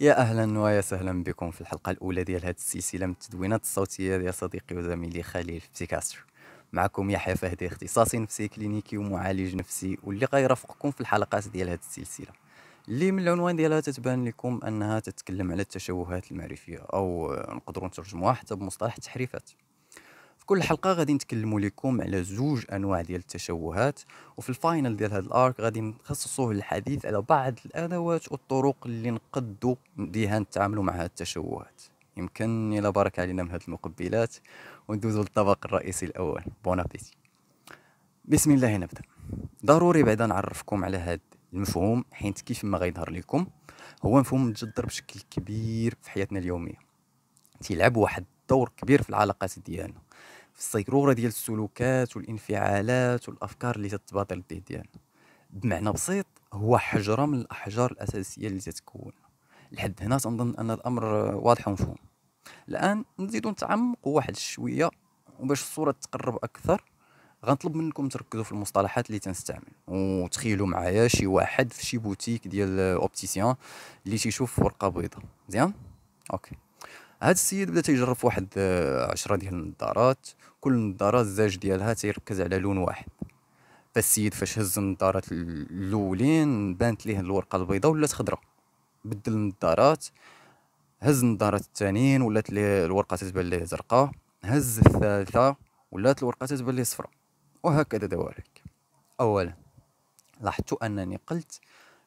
يا اهلا ويا سهلا بكم في الحلقه الاولى ديال هذه السلسله من التدوينات الصوتيه ديال صديقي وزميلي خليل في فتيكاستر معكم يحيى فهدي اختصاصي نفسي كلينيكي ومعالج نفسي واللي غيرافقكم في الحلقات ديال هذه السلسله اللي من العنوان ديالها تتبان لكم انها تتكلم على التشوهات المعرفيه او نقدروا نترجموها حتى بمصطلح التحريفات كل حلقه غادي نتكلموا لكم على زوج انواع ديال التشوهات وفي الفاينل ديال هذا الارك غادي نخصصوه للحديث على بعض الادوات والطرق اللي نقدوا بها نتعاملوا مع هاد التشوهات يمكن الى بارك علينا من هاد المقبلات وندوزوا للطبق الرئيسي الاول بون ابيتي بسم الله نبدا ضروري بعدا نعرفكم على هاد المفهوم حيت كيف ما غيظهر لكم هو مفهوم متجذر بشكل كبير في حياتنا اليوميه تيلعب واحد دور كبير في العلاقات ديالنا في الصيروره ديال السلوكات والانفعالات والافكار اللي تتباطل الذهن ديالنا بمعنى بسيط هو حجره من الاحجار الاساسيه اللي تتكون لحد هنا تنظن ان الامر واضح ومفهوم الان نزيدو نتعمق واحد شويه وباش الصوره تقرب اكثر غنطلب منكم تركزوا في المصطلحات اللي تنستعمل وتخيلوا معايا شي واحد في شي بوتيك ديال اوبتيسيان اللي تيشوف ورقه بيضاء مزيان اوكي هذا السيد بدا تيجرب في واحد آه، عشرة ديال النظارات كل نظاره الزاج ديالها تيركز على لون واحد فالسيد فاش هز النظارات الاولين بانت ليه الورقه البيضاء ولات خضراء بدل النظارات هز النظارات الثانيين ولات ليه الورقه تتبان ليه زرقاء هز الثالثه ولات الورقه تتبان ليه صفراء وهكذا دوارك اولا لاحظت انني قلت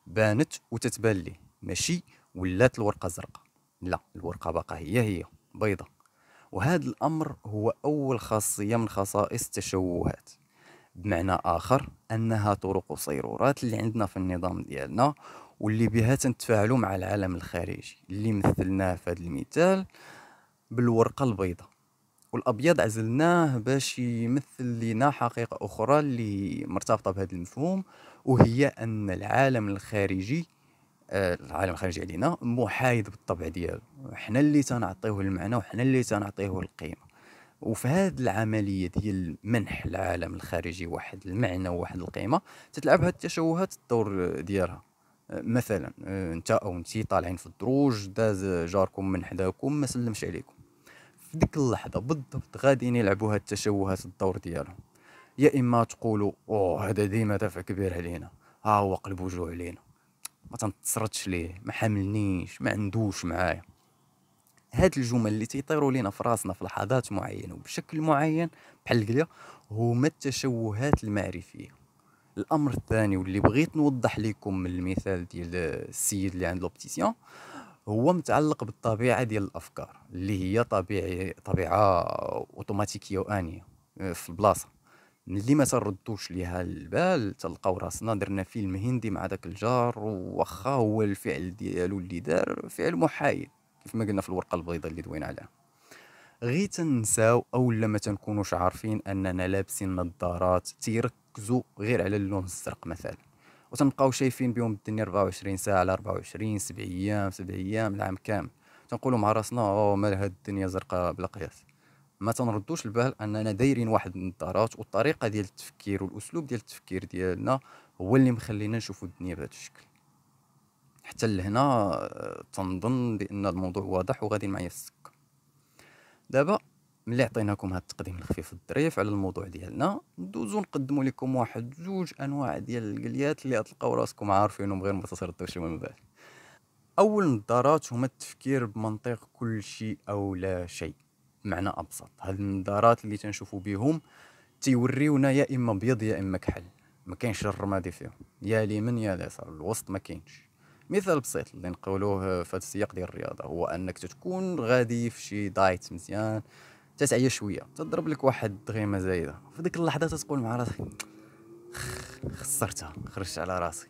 بانت وتتبان ليه ماشي ولات الورقه زرقاء لا الورقة باقا هي هي بيضة وهذا الأمر هو أول خاصية من خصائص التشوهات بمعنى آخر أنها طرق وصيرورات اللي عندنا في النظام ديالنا واللي بها تنتفاعلوا مع العالم الخارجي اللي مثلناه في هذا المثال بالورقة البيضاء والأبيض عزلناه باش يمثل لنا حقيقة أخرى اللي مرتبطة بهذا المفهوم وهي أن العالم الخارجي العالم الخارجي علينا محايد بالطبع ديالو حنا اللي تنعطيوه المعنى وحنا اللي تنعطيوه القيمه وفي هذه العمليه ديال منح العالم الخارجي واحد المعنى وواحد القيمه تتلعب هاد التشوهات الدور ديالها مثلا انت او انت طالعين في الدروج داز جاركم من حداكم ما سلمش عليكم في ديك اللحظه بالضبط غاديين يلعبوا هاد التشوهات الدور ديالهم يا اما تقولوا اوه هذا ديما دافع كبير علينا ها هو قلب جوع علينا ما تنتصرتش ليه ما حملنيش ما عندوش معايا هاد الجمل اللي تيطيروا لينا في راسنا في لحظات معينه وبشكل معين بحال القليه هما التشوهات المعرفيه الامر الثاني واللي بغيت نوضح لكم من المثال ديال السيد اللي عند لوبتيسيون هو متعلق بالطبيعه ديال الافكار اللي هي طبيعي طبيعه اوتوماتيكيه وانيه آه، في البلاصه ملي ما تردوش ليها البال تلقاو راسنا درنا فيلم هندي مع داك الجار وخا هو الفعل ديالو اللي دار فعل محايد كيف ما قلنا في الورقه البيضاء اللي دوينا عليها غي تنساو اولا لما تنكونوش عارفين اننا لابسين نظارات تيركزوا غير على اللون الزرق مثلا وتنبقاو شايفين بهم الدنيا 24 ساعه على 24 سبع ايام سبع ايام العام كامل تنقولوا مع راسنا او مال هاد الدنيا زرقاء بلا قياس ما تنردوش البال اننا دايرين واحد النظارات والطريقه ديال التفكير والاسلوب ديال التفكير ديالنا هو اللي مخلينا نشوفوا الدنيا بهذا الشكل حتى لهنا آه، تنظن بان الموضوع واضح وغادي معايا في السكه دابا ملي عطيناكم هذا التقديم الخفيف الظريف على الموضوع ديالنا ندوزو نقدموا لكم واحد زوج انواع ديال القليات اللي غتلقاو راسكم عارفينهم غير ما تردوش من بعد اول نظارات هما التفكير بمنطق كل شيء او لا شيء بمعنى ابسط هاد النظارات اللي تنشوفوا بهم تيوريونا يا اما ابيض يا اما كحل ما كاينش الرمادي فيهم يا اليمين يا اليسار الوسط ما كاينش مثال بسيط اللي نقولوه في هذا السياق ديال الرياضه هو انك تكون غادي في شي دايت مزيان تتعيا شويه تضرب لك واحد الدغيمه زايده في ديك اللحظه تتقول مع راسك خسرتها خرجت على راسي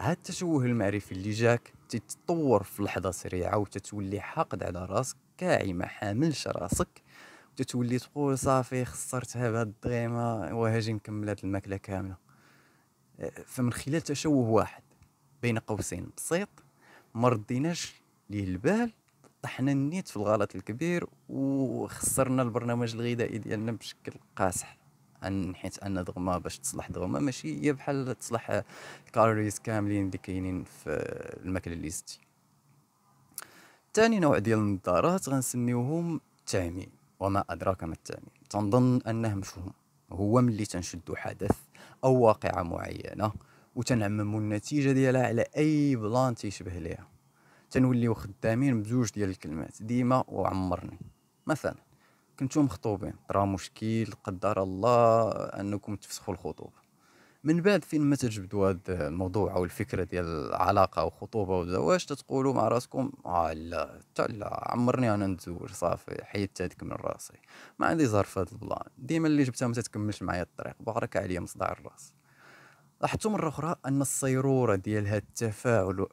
هاد التشوه المعرفي اللي جاك تتطور في لحظه سريعه وتتولي حاقد على راسك كاعي ما حاملش راسك وتتولي تقول صافي خسرتها بهاد الدغيمه وهاجي نكمل هاد الماكله كامله أه، فمن خلال تشوه واحد بين قوسين بسيط ما رديناش ليه البال طحنا النيت في الغلط الكبير وخسرنا البرنامج الغذائي ديالنا بشكل قاصح عن حيت ان دغما باش تصلح دغما ماشي هي بحال تصلح الكالوريز كاملين اللي كاينين في الماكله اللي زدتي ثاني نوع ديال النظارات غنسميوهم التعميم وما ادراك ما التعميم تنظن انه مفهوم هو ملي تنشدو حدث او واقعه معينه وتنعممو النتيجه ديالها على اي بلان تيشبه ليها تنوليو خدامين بزوج ديال الكلمات ديما وعمرني مثلا كنتو مخطوبين طرا مشكل قدر الله انكم تفسخوا الخطوبه من بعد فين ما تجبدوا هذا الموضوع او الفكره ديال العلاقه او خطوبه والزواج تتقولوا مع راسكم اه لا حتى لا عمرني انا نتزوج صافي حيدت هذيك من راسي ما عندي ظرف هذا البلان ديما اللي جبتها ما تتكملش معايا الطريق بحرك عليا مصداع الراس لاحظتوا مره اخرى ان الصيروره ديال هذا التفاعل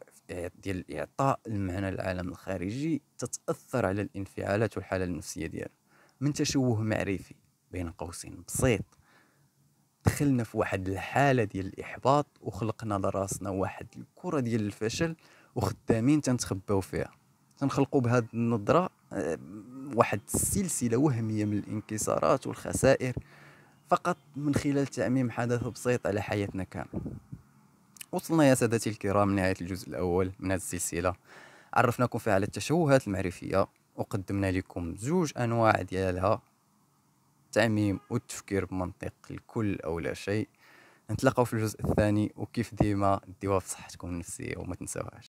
ديال اعطاء المعنى للعالم الخارجي تتاثر على الانفعالات والحاله النفسيه ديالو من تشوه معرفي بين قوسين بسيط دخلنا في واحد الحاله ديال الاحباط وخلقنا لراسنا واحد الكره ديال الفشل وخدامين تنتخباو فيها تنخلقوا بهاد النظره آه، واحد السلسله وهميه من الانكسارات والخسائر فقط من خلال تعميم حدث بسيط على حياتنا كامله وصلنا يا سادتي الكرام لنهايه الجزء الاول من هذه السلسله عرفناكم فيها على التشوهات المعرفيه وقدمنا لكم زوج انواع ديالها التعميم والتفكير بمنطق الكل أو لا شيء نتلاقاو في الجزء الثاني وكيف ديما ديوها في صحتكم النفسية وما تنساوهاش